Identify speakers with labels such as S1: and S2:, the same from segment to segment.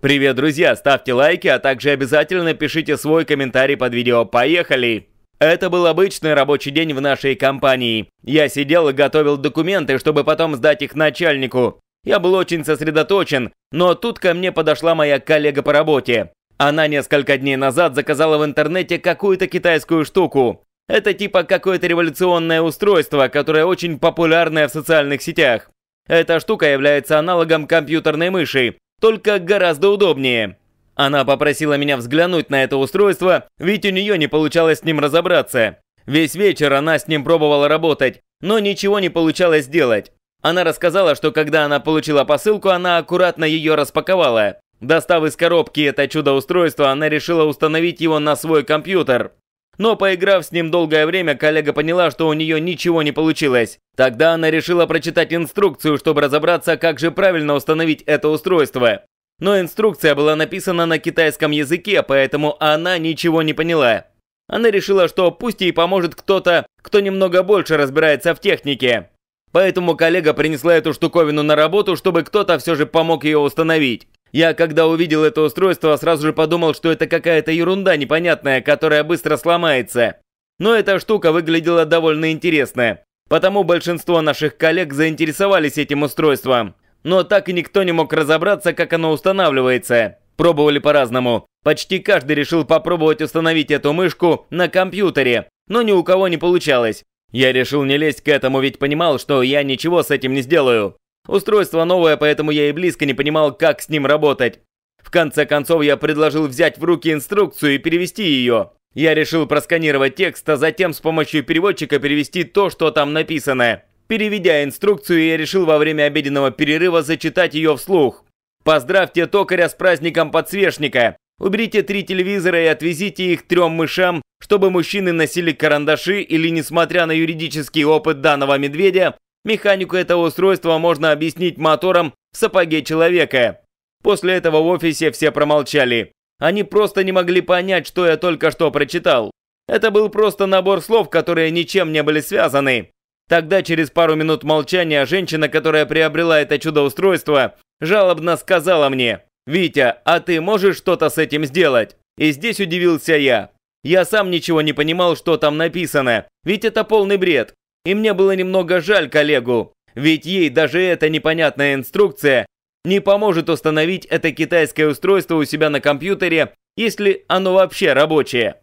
S1: Привет, друзья! Ставьте лайки, а также обязательно пишите свой комментарий под видео. Поехали! Это был обычный рабочий день в нашей компании. Я сидел и готовил документы, чтобы потом сдать их начальнику. Я был очень сосредоточен, но тут ко мне подошла моя коллега по работе. Она несколько дней назад заказала в интернете какую-то китайскую штуку. Это типа какое-то революционное устройство, которое очень популярное в социальных сетях. Эта штука является аналогом компьютерной мыши, только гораздо удобнее. Она попросила меня взглянуть на это устройство, ведь у нее не получалось с ним разобраться. Весь вечер она с ним пробовала работать, но ничего не получалось сделать. Она рассказала, что когда она получила посылку, она аккуратно ее распаковала. Достав из коробки это чудо-устройство, она решила установить его на свой компьютер. Но поиграв с ним долгое время, коллега поняла, что у нее ничего не получилось. Тогда она решила прочитать инструкцию, чтобы разобраться, как же правильно установить это устройство. Но инструкция была написана на китайском языке, поэтому она ничего не поняла. Она решила, что пусть ей поможет кто-то, кто немного больше разбирается в технике. Поэтому коллега принесла эту штуковину на работу, чтобы кто-то все же помог ее установить. Я, когда увидел это устройство, сразу же подумал, что это какая-то ерунда непонятная, которая быстро сломается. Но эта штука выглядела довольно интересно. Потому большинство наших коллег заинтересовались этим устройством. Но так и никто не мог разобраться, как оно устанавливается. Пробовали по-разному. Почти каждый решил попробовать установить эту мышку на компьютере, но ни у кого не получалось. Я решил не лезть к этому, ведь понимал, что я ничего с этим не сделаю. Устройство новое, поэтому я и близко не понимал, как с ним работать. В конце концов, я предложил взять в руки инструкцию и перевести ее. Я решил просканировать текст, а затем с помощью переводчика перевести то, что там написано. Переведя инструкцию, я решил во время обеденного перерыва зачитать ее вслух. «Поздравьте токаря с праздником подсвечника! Уберите три телевизора и отвезите их трем мышам, чтобы мужчины носили карандаши или, несмотря на юридический опыт данного медведя, Механику этого устройства можно объяснить мотором в сапоге человека. После этого в офисе все промолчали. Они просто не могли понять, что я только что прочитал. Это был просто набор слов, которые ничем не были связаны. Тогда, через пару минут молчания, женщина, которая приобрела это чудо-устройство, жалобно сказала мне, «Витя, а ты можешь что-то с этим сделать?» И здесь удивился я. Я сам ничего не понимал, что там написано, ведь это полный бред и мне было немного жаль коллегу, ведь ей даже эта непонятная инструкция не поможет установить это китайское устройство у себя на компьютере, если оно вообще рабочее.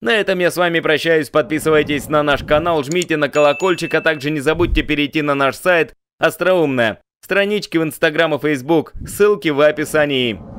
S1: На этом я с вами прощаюсь, подписывайтесь на наш канал, жмите на колокольчик, а также не забудьте перейти на наш сайт «Остроумная». Странички в Инстаграм и Фейсбук, ссылки в описании.